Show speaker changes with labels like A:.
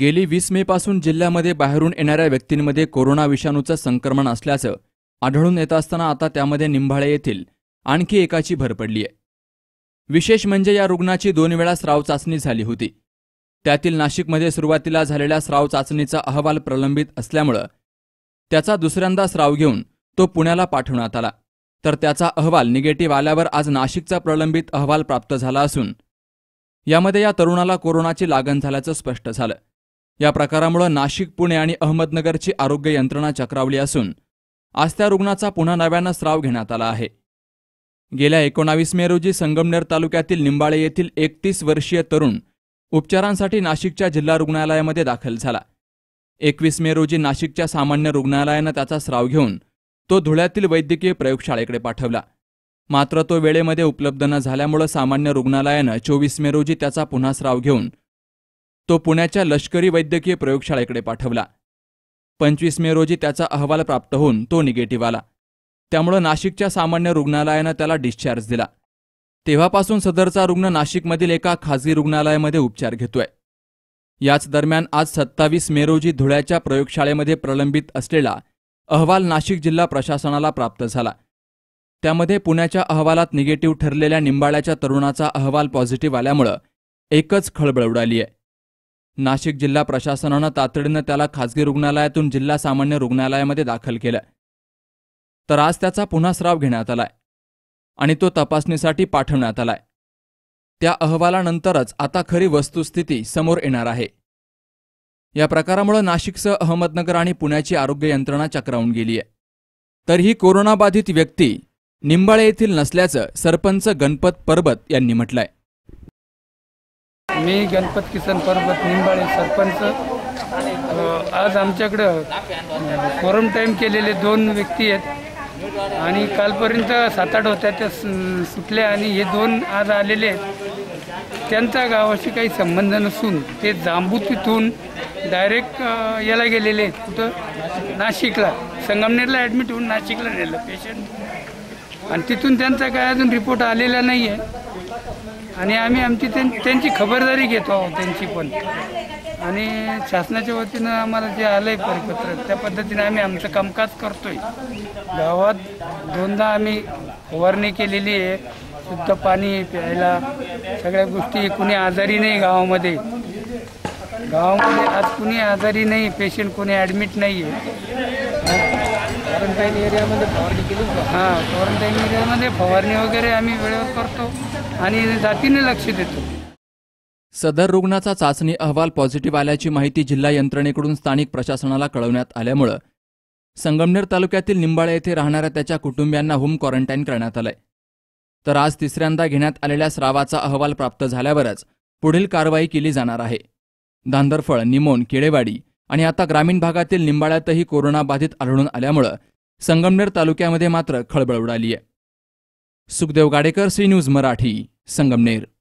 A: गेली वीस मे पासून जिल्ह्यामध्ये बाहेरून येणाऱ्या व्यक्तींमध्ये कोरोना विषाणूचं संक्रमण असल्याचं आढळून येत असताना आता त्यामध्ये निंबाळे येथील आणखी एकाची भर पडली आहे विशेष म्हणजे या रुग्णाची दोन वेळा स्राव चाचणी झाली होती त्यातील नाशिकमध्ये सुरुवातीला झालेल्या स्राव चाचणीचा अहवाल प्रलंबित असल्यामुळं त्याचा दुसऱ्यांदा स्राव घेऊन तो पुण्याला पाठवण्यात आला तर त्याचा अहवाल निगेटिव्ह आल्यावर आज नाशिकचा प्रलंबित अहवाल प्राप्त झाला असून यामध्ये या तरुणाला कोरोनाची लागण झाल्याचं स्पष्ट झालं या प्रकारामुळे नाशिक पुणे आणि अहमदनगरची आरोग्य यंत्रणा चक्रावली असून आज त्या रुग्णाचा पुन्हा नव्यानं स्राव घेण्यात आला आहे गेल्या एकोणावीस मे रोजी संगमनेर तालुक्यातील निंबाळे येथील एकतीस वर्षीय तरुण उपचारांसाठी नाशिकच्या जिल्हा रुग्णालयामध्ये दाखल झाला एकवीस मे रोजी नाशिकच्या सामान्य रुग्णालयानं त्याचा स्राव घेऊन तो धुळ्यातील वैद्यकीय प्रयोगशाळेकडे पाठवला मात्र तो वेळेमध्ये उपलब्ध न झाल्यामुळे सामान्य रुग्णालयानं चोवीस मे रोजी त्याचा पुन्हा स्राव घेऊन तो पुण्याच्या लष्करी वैद्यकीय प्रयोगशाळेकडे पाठवला पंचवीस मे रोजी त्याचा अहवाल प्राप्त होऊन तो निगेटिव्ह आला त्यामुळं नाशिकच्या सामान्य रुग्णालयानं त्याला डिस्चार्ज दिला तेव्हापासून सदरचा रुग्ण नाशिकमधील एका खासगी रुग्णालयामध्ये उपचार घेतोय याच दरम्यान आज सत्तावीस मे रोजी धुळ्याच्या प्रयोगशाळेमध्ये प्रलंबित असलेला अहवाल नाशिक जिल्हा प्रशासनाला प्राप्त झाला त्यामध्ये पुण्याच्या अहवालात निगेटिव्ह ठरलेल्या निंबाळ्याच्या तरुणाचा अहवाल पॉझिटिव्ह आल्यामुळं एकच खळबळ उडाली आहे नाशिक जिल्हा प्रशासनानं तातडीनं त्याला खासगी रुग्णालयातून जिल्हा सामान्य रुग्णालयामध्ये दाखल केलं तर आज त्याचा पुन्हा स्राव घेण्यात आलाय आणि तो तपासणीसाठी पाठवण्यात आलाय त्या अहवालानंतरच आता खरी वस्तुस्थिती समोर येणार आहे या प्रकारामुळे नाशिकसह अहमदनगर आणि पुण्याची आरोग्य यंत्रणा चक्रावून गेली आहे तरीही कोरोनाबाधित व्यक्ती निंबाळे येथील नसल्याचं सरपंच गणपत परबत यांनी म्हटलंय
B: मी गणपत किसन पर्वत निंबाळे सरपंच आज आमच्याकडं क्वारंटाईन केलेले दोन व्यक्ती आहेत आणि कालपर्यंत सात आठ होत्या त्या सुटल्या आणि हे दोन आज आलेले आहेत त्यांचा गावाशी काही संबंध नसून ते तिथून डायरेक्ट याला गेलेले आहेत कुठं नाशिकला संगमनेरला ॲडमिट होऊन नाशिकला नेलं पेशंट आणि तिथून त्यांचा काय अजून रिपोर्ट आलेला नाही आहे आणि आम्ही आमची त्यांची खबरदारी घेतो आहोत त्यांची पण आणि शासनाच्या वतीनं आम्हाला जे आलं आहे परिपत्र त्या पद्धतीने आम्ही आमचं कामकाज करतोय गावात दोनदा आम्ही फवारणी केलेली आहे शुद्ध पाणी प्यायला सगळ्या गोष्टी कुणी आजारी नाही गावामध्ये गावामध्ये आज कुणी आजारी नाही पेशंट कोणी ॲडमिट नाही आहे क्वारंटाईन एरियामध्ये फवारणी केली हां क्वारंटाईन एरियामध्ये फवारणी वगैरे आम्ही वेळेवर करतो
A: आणि जातीने लक्ष देतो सदर रुग्णाचा चाचणी अहवाल पॉझिटिव्ह आल्याची माहिती जिल्हा यंत्रणेकडून स्थानिक प्रशासनाला कळवण्यात आल्यामुळं संगमनेर तालुक्यातील निंबाळे येथे राहणाऱ्या त्याच्या कुटुंबियांना होम क्वारंटाईन करण्यात आलंय तर आज तिसऱ्यांदा घेण्यात आलेल्या स्रावाचा अहवाल प्राप्त झाल्यावरच पुढील कारवाई केली जाणार आहे धांदरफळ निमोन केळेवाडी आणि आता ग्रामीण भागातील निंबाळ्यातही कोरोनाबाधित आढळून आल्यामुळं संगमनेर तालुक्यामध्ये मात्र खळबळ उडाली आहे सुखदेव गाडेकर सी न्यूज मराठी संगमनेर